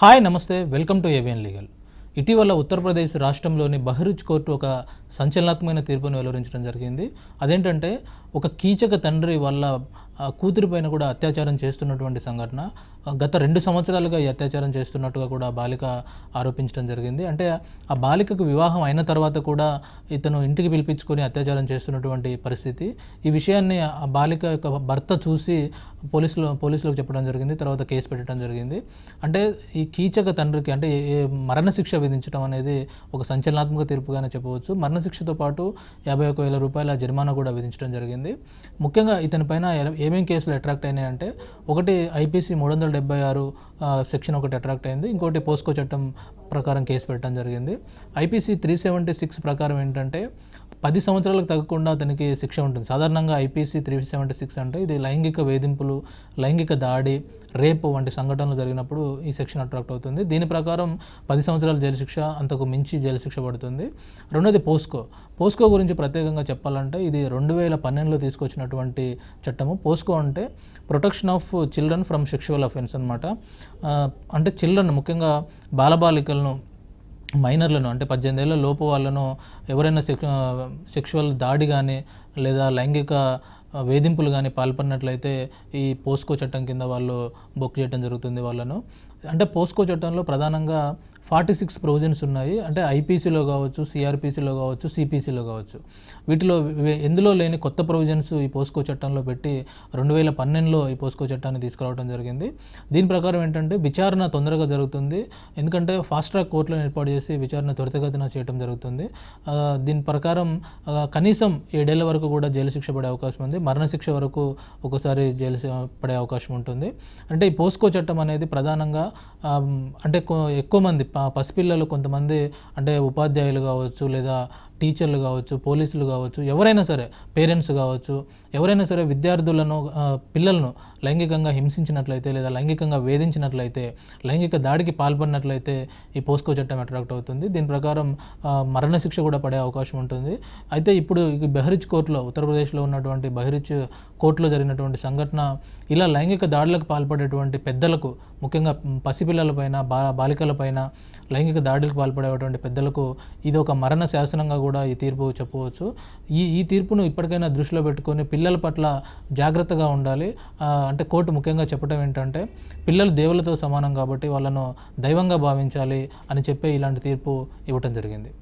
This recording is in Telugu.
హాయ్ నమస్తే వెల్కమ్ టు ఏవియన్ లీగల్ ఇటీవల ఉత్తరప్రదేశ్ రాష్ట్రంలోని బహ్రూజ్ కోర్టు ఒక సంచలనాత్మకమైన తీర్పును వెలువరించడం జరిగింది అదేంటంటే ఒక కీచక తండ్రి వాళ్ళ కూతురిపైన కూడా అత్యాచారం చేస్తున్నటువంటి సంఘటన గత రెండు సంవత్సరాలుగా ఈ అత్యాచారం చేస్తున్నట్టుగా కూడా బాలిక ఆరోపించడం జరిగింది అంటే ఆ బాలికకు వివాహం అయిన తర్వాత కూడా ఇతను ఇంటికి పిలిపించుకొని అత్యాచారం చేస్తున్నటువంటి పరిస్థితి ఈ విషయాన్ని ఆ బాలిక యొక్క భర్త చూసి పోలీసులు పోలీసులకు చెప్పడం జరిగింది తర్వాత కేసు పెట్టడం జరిగింది అంటే ఈ కీచక తండ్రికి అంటే ఏ మరణశిక్ష విధించడం అనేది ఒక సంచలనాత్మక తీర్పుగానే చెప్పవచ్చు మరణశిక్షతో పాటు యాభై ఒక వేల రూపాయల జరిమానా కూడా విధించడం జరిగింది ముఖ్యంగా ఇతని పైన ఏమేం కేసులు అట్రాక్ట్ అయినాయంటే ఒకటి ఐపీసీ మూడు వందల డెబ్బై ఆరు సెక్షన్ ఒకటి అట్రాక్ట్ అయింది ఇంకోటి పోస్కో చట్టం ప్రకారం కేసు పెట్టడం జరిగింది ఐపీసీ త్రీ సెవెంటీ సిక్స్ ప్రకారం ఏంటంటే పది సంవత్సరాలకు తగ్గకుండా అతనికి శిక్ష ఉంటుంది సాధారణంగా ఐపీసీ త్రీ సెవెంటీ సిక్స్ అంటే ఇది లైంగిక వేధింపులు బెదిరింపులు లైంగిక దాడి రేప్ వంటి సంఘటనలు జరిగినప్పుడు ఈ సెక్షన్ అట్రాక్ట్ అవుతుంది దీని ప్రకారం పది సంవత్సరాల జైలు శిక్ష అంతకు మించి జైలు శిక్ష పడుతుంది రెండోది పోస్కో పోస్కో గురించి ప్రత్యేకంగా చెప్పాలంటే ఇది రెండు వేల పన్నెండులో తీసుకొచ్చినటువంటి చట్టము పోస్కో అంటే protection of children from sexual offence అనమాట అంటే చిల్డ్రన్ ముఖ్యంగా బాలబాలికలను మైనర్లను అంటే పద్దెనిమిది ఏళ్ళ లోపు వాళ్ళను ఎవరైనా సెక్షువల్ దాడి కానీ లేదా లైంగిక వేధింపులు కానీ పాల్పడినట్లయితే ఈ పోస్కో చట్టం కింద వాళ్ళు బొక్ చేయడం జరుగుతుంది వాళ్ళను అంటే పోస్కో చట్టంలో ప్రధానంగా ఫార్టీ సిక్స్ ప్రొవిజన్స్ ఉన్నాయి అంటే ఐపీసీలో కావచ్చు సిఆర్పిసిలో కావచ్చు సిపిసిలో కావచ్చు వీటిలో ఎందులో లేని కొత్త ప్రొవిజన్స్ ఈ పోస్కో చట్టంలో పెట్టి రెండు వేల పన్నెండులో ఈ పోస్కో చట్టాన్ని తీసుకురావడం జరిగింది దీని ప్రకారం ఏంటంటే విచారణ తొందరగా జరుగుతుంది ఎందుకంటే ఫాస్ట్ ట్రాక్ కోర్టులను ఏర్పాటు చేసి విచారణ త్వరితగతిన చేయడం జరుగుతుంది దీని ప్రకారం కనీసం ఏడేళ్ల వరకు కూడా జైలు శిక్ష పడే అవకాశం ఉంది మరణశిక్ష వరకు ఒకసారి జైలు పడే అవకాశం ఉంటుంది అంటే ఈ పోస్కో చట్టం అనేది ప్రధానంగా అంటే ఎక్కువ మంది పసిపిల్లలు కొంతమంది అంటే ఉపాధ్యాయులు కావచ్చు లేదా టీచర్లు కావచ్చు పోలీసులు కావచ్చు ఎవరైనా సరే పేరెంట్స్ కావచ్చు ఎవరైనా సరే విద్యార్థులను పిల్లలను లైంగికంగా హింసించినట్లయితే లేదా లైంగికంగా వేధించినట్లయితే లైంగిక దాడికి పాల్పడినట్లయితే ఈ పోస్కో చట్టం అట్రాక్ట్ అవుతుంది దీని ప్రకారం మరణశిక్ష కూడా పడే అవకాశం ఉంటుంది అయితే ఇప్పుడు బెహరిచ్ కోర్టులో ఉత్తరప్రదేశ్లో ఉన్నటువంటి బెహరిచ్ కోర్టులో జరిగినటువంటి సంఘటన ఇలా లైంగిక దాడులకు పాల్పడేటువంటి పెద్దలకు ముఖ్యంగా పసిపిల్లలపైన బా బాలికలపైన లైంగిక దాడులకు పాల్పడేటువంటి పెద్దలకు ఇది ఒక మరణ శాసనంగా కూడా ఈ తీర్పు చెప్పవచ్చు ఈ ఈ తీర్పును ఇప్పటికైనా దృష్టిలో పెట్టుకొని పిల్లల పట్ల జాగ్రత్తగా ఉండాలి అంటే కోర్టు ముఖ్యంగా చెప్పడం ఏంటంటే పిల్లలు దేవులతో సమానం కాబట్టి వాళ్ళను దైవంగా భావించాలి అని చెప్పే ఇలాంటి తీర్పు ఇవ్వటం జరిగింది